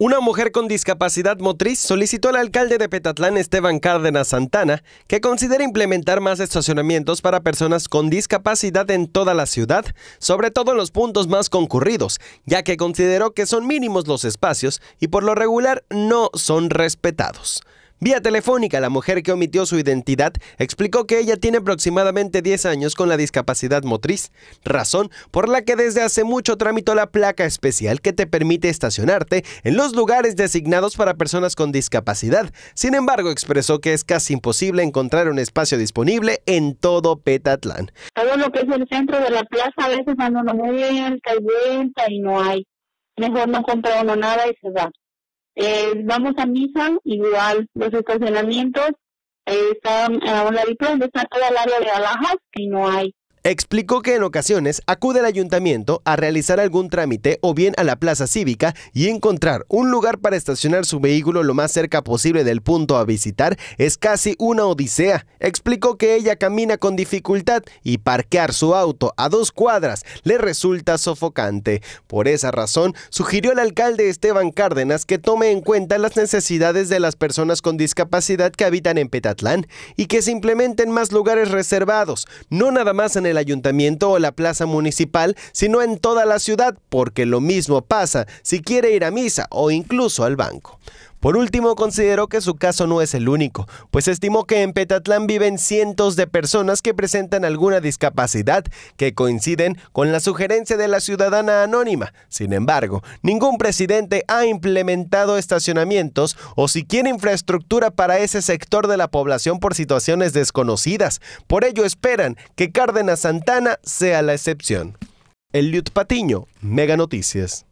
Una mujer con discapacidad motriz solicitó al alcalde de Petatlán, Esteban Cárdenas Santana, que considere implementar más estacionamientos para personas con discapacidad en toda la ciudad, sobre todo en los puntos más concurridos, ya que consideró que son mínimos los espacios y por lo regular no son respetados. Vía telefónica, la mujer que omitió su identidad explicó que ella tiene aproximadamente 10 años con la discapacidad motriz, razón por la que desde hace mucho tramitó la placa especial que te permite estacionarte en los lugares designados para personas con discapacidad. Sin embargo, expresó que es casi imposible encontrar un espacio disponible en todo Petatlán. Todo lo que es el centro de la plaza, a veces cuando uno y no hay. Mejor no compra uno nada y se va. Eh, vamos a misa, igual los estacionamientos eh, están eh, a un donde está toda el área de Alajas que no hay Explicó que en ocasiones acude al ayuntamiento a realizar algún trámite o bien a la plaza cívica y encontrar un lugar para estacionar su vehículo lo más cerca posible del punto a visitar es casi una odisea. Explicó que ella camina con dificultad y parquear su auto a dos cuadras le resulta sofocante. Por esa razón, sugirió al alcalde Esteban Cárdenas que tome en cuenta las necesidades de las personas con discapacidad que habitan en Petatlán y que se implementen más lugares reservados, no nada más en el ayuntamiento o la plaza municipal, sino en toda la ciudad, porque lo mismo pasa si quiere ir a misa o incluso al banco. Por último, consideró que su caso no es el único, pues estimó que en Petatlán viven cientos de personas que presentan alguna discapacidad que coinciden con la sugerencia de la ciudadana anónima. Sin embargo, ningún presidente ha implementado estacionamientos o siquiera infraestructura para ese sector de la población por situaciones desconocidas. Por ello esperan que Cárdenas Santana sea la excepción. El Patiño, Mega Noticias.